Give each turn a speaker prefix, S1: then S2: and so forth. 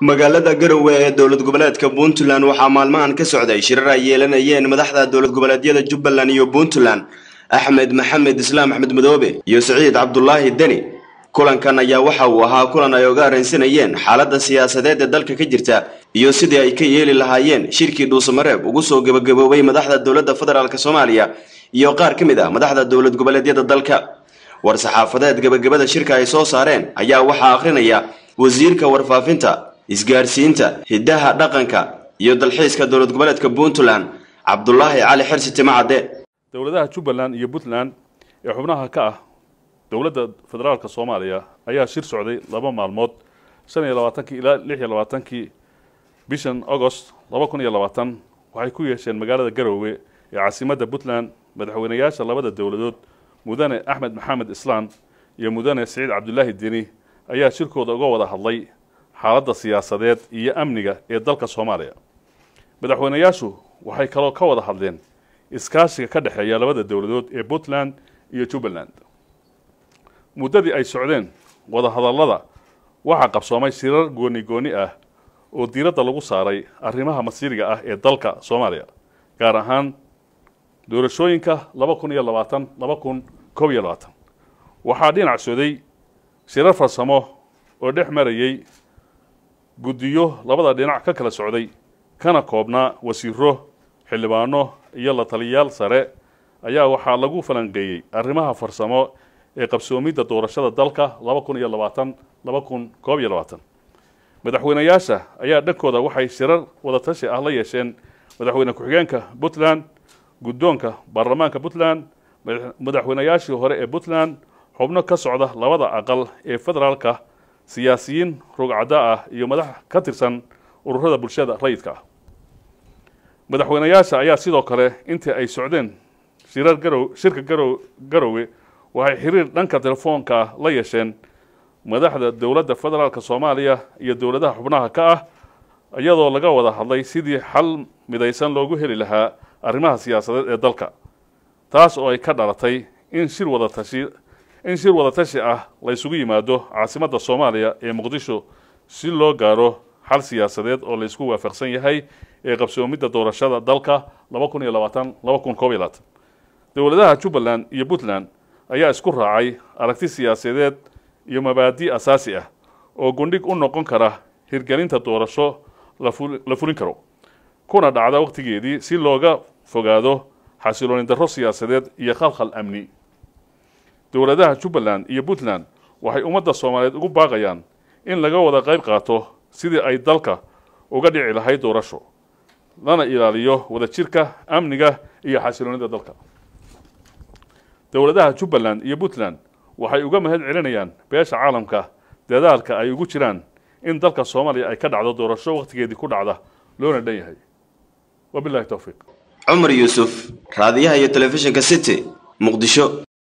S1: magaalada garowe ee dowlad goboleedka puntland waxaa maalmahan ka socday shirar ay yeelanayeen madaxda dowlad goboleedyada jubbaland iyo puntland axmed maxamed islaam axmed madoobe iyo siciid cabdulaahi deni kulankan ayaa waxa uu ahaa kulan ay oga arraysanayeen xaaladda siyaasadeed ee dalka ka jirta iyo sidii ay ka yeeli lahaayeen shirkii dhuusamareeb ugu soo gebagaboobay madaxda dowladda federaalk soomaaliya iyo qaar ka mid ah madaxda dowlad goboleedyada dalka war saxaafadeed gebagabada shirka ay soo saareen ayaa waxaa akhrinaya wasiirka warfaafinta isgaadhsiinta hiddaha dhaqanka iyo dalxiiska dowlad goboleedka puntland cabdulaahi cali xirsi timacadde
S2: dowladaha jubbaland iyo puntland ee xubnaha ka ah dowladda federaalk soomaaliya ayaa shir socday laba maalmood shan iyo labaatankii ilaa lix iyo labaatankii bishan agost laba kun iyo labaatan waxay ku yeesheen magaalada garowe ee caasimadda puntland madaxweynayaasha labada dowladood mudane axmed maxamed islaan iyo mudane siciid cabdulaahi dini ayaa shirkooda uga wada hadlay xaaladda siyaasadeed iyo amniga ee dalka soomaaliya madaxweynayaashu waxay kaloo ka wada hadleen iskaashiga ka dhexeeya labada dowladood ee puntland iyo jubbaland muddadii ay socdeen wadahadallada waxaa qabsoomay shirar gooni gooni ah oo diiradda lagu saaray arrimaha masiiriga ah ee dalka soomaaliya gaar ahaan doorashooyinka laba kun iyo labaatan laba kun koob iyo labaatan waxaa dhinac soday shirar farsamo oo dhex marayay guddiyo labada dhinac ka kala socday kana koobnaa wasiiro xildhibaano iyo la taliyayaal sare ayaa waxaa lagu falangeeyey arrimaha farsamo ee qabsoomidda doorashada dalka laba kun iyo labaatan laba kun koob iyo labaatan madaxweyneyaasha ayaa dhankooda waxay shirar wadatashi ah la yeesheen madaxweyne ku-xigeenka puntland guddoonka baarlamaanka puntland madaxweyneyaashii hore ee puntland xubno ka socda labada aqal ee federaalka siyaasiyiin rugcadda ah iyo madax ka tirsan ururada bulshada rayidka ah madaxweynayaasha ayaa sidoo kale intii ay socdeen shirar shirka garow garowe waxay xiriir dhanka telefoonka la yeesheen madaxda dowladda federaalk soomaaliya iyo dowladaha xubnaha ka ah iyadoo laga wada hadlay sidii xal midaysan loogu heli lahaa arrimaha siyaasadeed ee dalka taas oo ay ka dhalatay in shir wada tashi in shir wadatashi ah la ysugu yimaado caasimadda soomaaliya ee muqdisho si loo gaaro xal siyaasadeed oo la ysku waafaqsan yahay ee qabsoomidda doorashada dalka dowladaha jubbaland iyo puntland ayaa isku raacay aragti siyaasadeed iyo mabaadi asaasi ah oo gundhig u noqon kara hirgelinta doorasho la fulin karo kuna dhacda waqtigeedii si looga fogaado xasilooni darro siyaasadeed iyo khalkhal amni dowladaha jubbaland iyo puntland waxay ummadda soomaaliyeed ugu baaqayaan in laga wada qayb qaato sidii ay dalka uga dhici lahayd doorasho lana ilaaliyo wadajirka amniga iyo xasiloonida dalka dowladaha jubbaland iyo puntland waxay uga mahad celinayaan beesha caalamka dadaalka ay ugu jiraan in dalka soomaaliya ay ka dhacdo doorasho wakhtigeedii ku dhacda loona dhan yahay wabilahi towfiiq
S1: cumar yuusuf raadiyaha iyo telefishinka city muqdisho